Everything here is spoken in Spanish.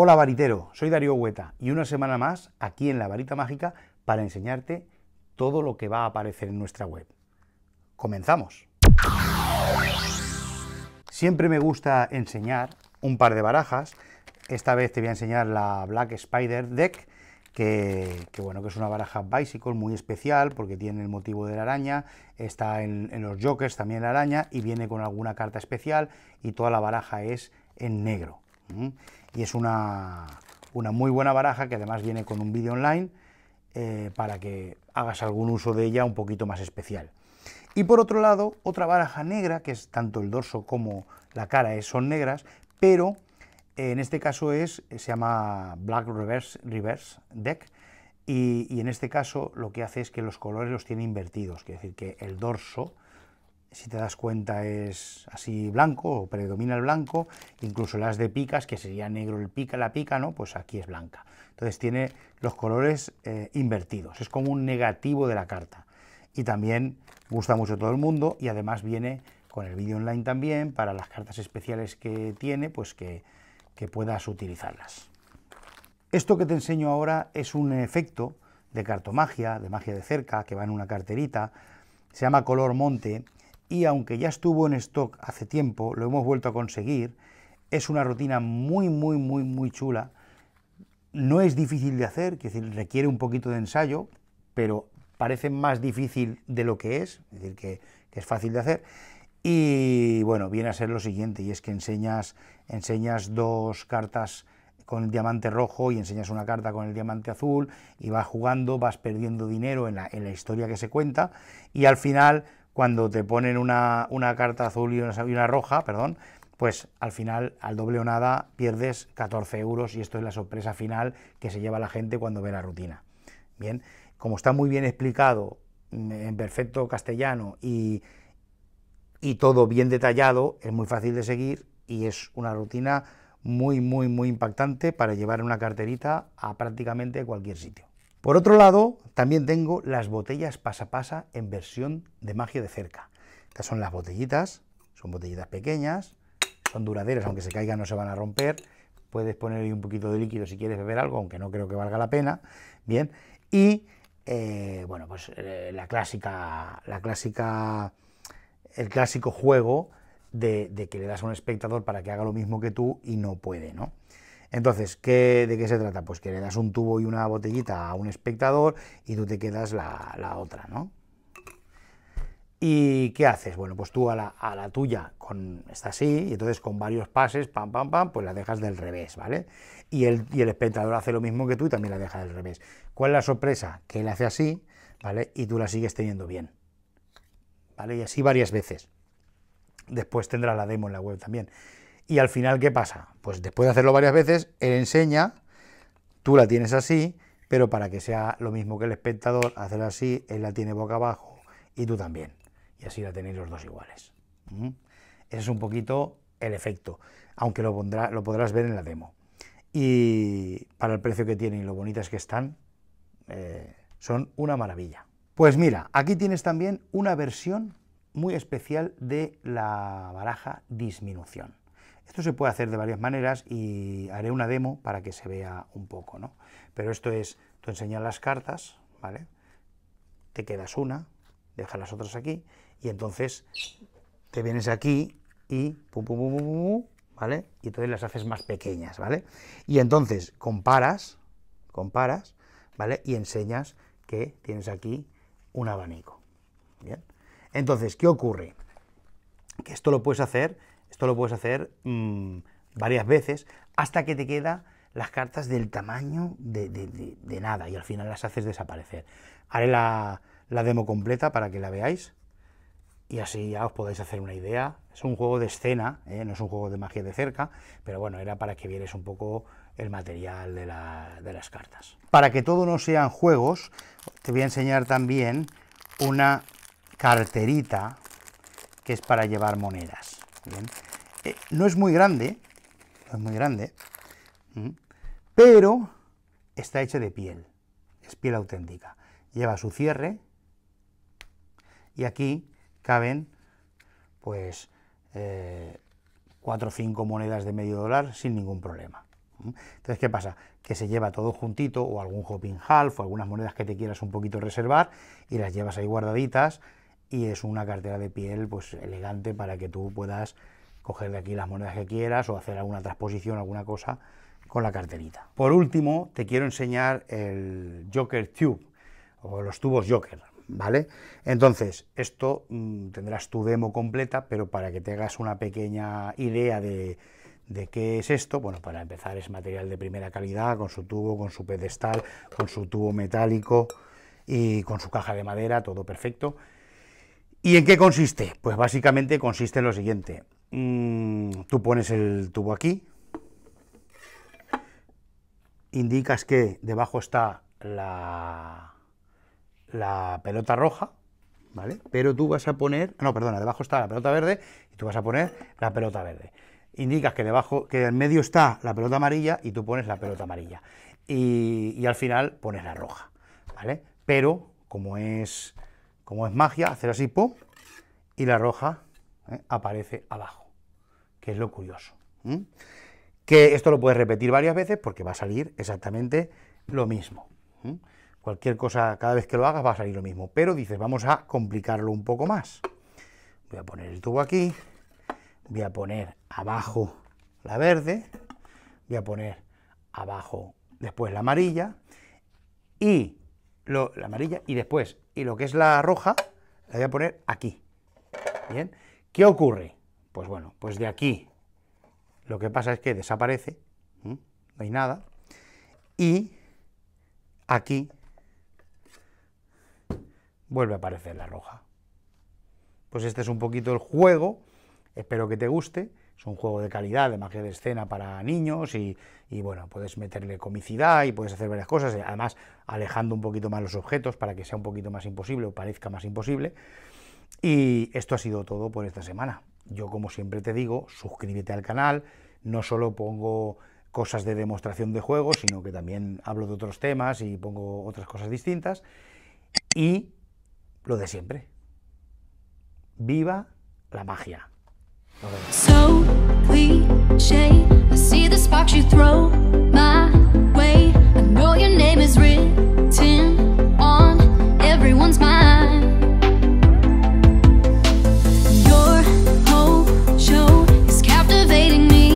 Hola varitero, soy Darío Hueta y una semana más aquí en La Varita Mágica para enseñarte todo lo que va a aparecer en nuestra web. Comenzamos. Siempre me gusta enseñar un par de barajas. Esta vez te voy a enseñar la Black Spider Deck, que, bueno, que es una baraja bicycle muy especial porque tiene el motivo de la araña, está en los jokers también la araña y viene con alguna carta especial y toda la baraja es en negro. Y es una, muy buena baraja que además viene con un vídeo online eh, para que hagas algún uso de ella un poquito más especial. Y por otro lado, otra baraja negra, que es tanto el dorso como la cara eh, son negras, pero eh, en este caso es, se llama Black Reverse, Deck, y, y, en este caso lo que hace es que los colores los tiene invertidos, es decir, que el dorso si te das cuenta, es así blanco o predomina el blanco, incluso las de picas, que sería negro el pica, la pica, ¿no? Pues aquí es blanca. Entonces tiene los colores eh, invertidos, es como un negativo de la carta. Y también gusta mucho todo el mundo y además viene con el vídeo online también para las cartas especiales que tiene, pues que puedas utilizarlas. Esto que te enseño ahora es un efecto de cartomagia, de magia de cerca, que va en una carterita, se llama color monte y aunque ya estuvo en stock hace tiempo, lo hemos vuelto a conseguir, es una rutina muy, muy, muy, muy chula. No es difícil de hacer, que decir, requiere un poquito de ensayo, pero parece más difícil de lo que es, es decir, que, es fácil de hacer. Y bueno, viene a ser lo siguiente, y es que enseñas, enseñas dos cartas con el diamante rojo y enseñas una carta con el diamante azul y vas jugando, vas perdiendo dinero en la, en la historia que se cuenta y al final cuando te ponen una, carta azul y una, roja, perdón, pues al final, al doble o nada, pierdes 14 euros y esto es la sorpresa final que se lleva la gente cuando ve la rutina. Bien, como está muy bien explicado mm, en perfecto castellano y, y todo bien detallado, es muy fácil de seguir y es una rutina muy, muy, muy impactante para llevar una carterita a prácticamente cualquier sitio. Por otro lado, también tengo las botellas pasapasa -pasa en versión de magia de cerca. Estas son las botellitas, son botellitas pequeñas, son duraderas, aunque se caigan no se van a romper. Puedes poner ahí un poquito de líquido si quieres beber algo, aunque no creo que valga la pena. Bien, y eh, bueno, pues eh, la clásica, la clásica, el clásico juego de, de, que le das a un espectador para que haga lo mismo que tú y no puede, ¿no? Entonces, ¿qué, ¿de qué se trata? Pues que le das un tubo y una botellita a un espectador y tú te quedas la, otra, ¿no? ¿Y qué haces? Bueno, pues tú a la, tuya con, está así, y entonces con varios pases, pam, pam, pam, pues la dejas del revés, ¿vale? Y el, y el espectador hace lo mismo que tú y también la deja del revés. ¿Cuál es la sorpresa? Que él hace así, ¿vale? Y tú la sigues teniendo bien, ¿vale? Y así varias veces. Después tendrás la demo en la web también. Y al final, ¿qué pasa? Pues después de hacerlo varias veces, él enseña, tú la tienes así, pero para que sea lo mismo que el espectador, hacer así, él la tiene boca abajo y tú también. Y así la tenéis los dos iguales. Mm. Ese es un poquito el efecto, aunque lo, lo podrás ver en la demo. Y para el precio que tienen y lo bonitas que están, eh, son una maravilla. Pues mira, aquí tienes también una versión muy especial de la baraja disminución. Esto se puede hacer de varias maneras y haré una demo para que se vea un poco, ¿no? Pero esto es, tú enseñas las cartas, ¿vale? Te quedas una, dejas las otras aquí y entonces te vienes aquí y pum, pum, pum, pum, ¿vale? Y entonces las haces más pequeñas, ¿vale? Y entonces comparas, comparas, ¿vale? Y enseñas que tienes aquí un abanico, ¿bien? Entonces, ¿qué ocurre? Que esto lo puedes hacer esto lo puedes hacer mm, varias veces hasta que te queda las cartas del tamaño de, nada y al final las haces desaparecer. Haré la, demo completa para que la veáis y así ya os podáis hacer una idea. Es un juego de escena, ¿eh? no es un juego de magia de cerca, pero bueno, era para que vierais un poco el material de, las cartas. Para que todo no sean juegos, te voy a enseñar también una carterita que es para llevar monedas. Eh, no es muy grande, es muy grande, pero está hecha de piel, es piel auténtica. Lleva su cierre y aquí caben pues eh, cuatro 4 o 5 monedas de medio dólar sin ningún problema. Entonces, ¿qué pasa? Que se lleva todo juntito o algún hopping half o algunas monedas que te quieras un poquito reservar y las llevas ahí guardaditas y es una cartera de piel pues elegante para que tú puedas coger de aquí las monedas que quieras o hacer alguna transposición, alguna cosa con la carterita. Por último, te quiero enseñar el Joker Tube o los tubos Joker, ¿vale? Entonces, esto mm, tendrás tu demo completa, pero para que te hagas una pequeña idea de, de qué es esto, bueno, para empezar es material de primera calidad, con su tubo, con su pedestal, con su tubo metálico y con su caja de madera, todo perfecto. ¿Y en qué consiste? Pues básicamente consiste en lo siguiente. Mm, tú pones el tubo aquí, indicas que debajo está la, la pelota roja, ¿vale? Pero tú vas a poner, no, perdona, debajo está la pelota verde y tú vas a poner la pelota verde. Indicas que debajo, que en medio está la pelota amarilla y tú pones la pelota amarilla. Y, y al final pones la roja, ¿vale? Pero como es como es magia, hacer así, y la roja ¿eh? aparece abajo, que es lo curioso. Que esto lo puedes repetir varias veces porque va a salir exactamente lo mismo. Cualquier cosa, cada vez que lo hagas va a salir lo mismo, pero dices, vamos a complicarlo un poco más. Voy a poner el tubo aquí, voy a poner abajo la verde, voy a poner abajo después la amarilla, y la amarilla y después, y lo que es la roja, la voy a poner aquí. ¿Bien? ¿Qué ocurre? Pues bueno, pues de aquí lo que pasa es que desaparece, no hay nada, y aquí vuelve a aparecer la roja. Pues este es un poquito el juego, espero que te guste es un juego de calidad, de magia de escena para niños y, bueno, puedes meterle comicidad y puedes hacer varias cosas, eh, además alejando un poquito más los objetos para que sea un poquito más imposible o parezca más imposible. Y esto ha sido todo por esta semana. Yo como siempre te digo, suscríbete al canal, no solo pongo cosas de demostración de juegos, sino que también hablo de otros temas y pongo otras cosas distintas. Y lo de siempre. Viva la magia. So cliche.